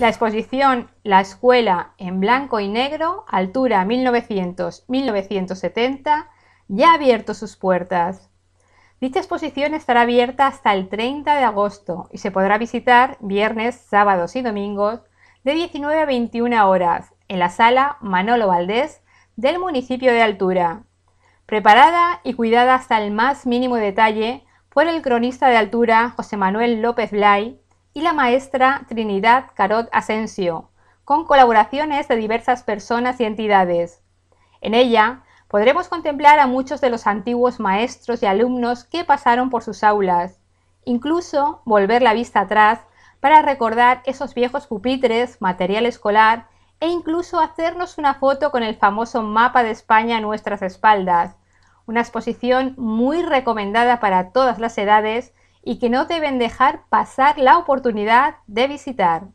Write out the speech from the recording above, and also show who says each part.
Speaker 1: La exposición La escuela en blanco y negro, altura 1900-1970, ya ha abierto sus puertas. Dicha exposición estará abierta hasta el 30 de agosto y se podrá visitar viernes, sábados y domingos de 19 a 21 horas en la sala Manolo Valdés del municipio de Altura. Preparada y cuidada hasta el más mínimo detalle por el cronista de Altura José Manuel López Blay, y la maestra Trinidad Carot Asensio, con colaboraciones de diversas personas y entidades. En ella podremos contemplar a muchos de los antiguos maestros y alumnos que pasaron por sus aulas, incluso volver la vista atrás para recordar esos viejos pupitres, material escolar e incluso hacernos una foto con el famoso mapa de España a nuestras espaldas, una exposición muy recomendada para todas las edades y que no deben dejar pasar la oportunidad de visitar.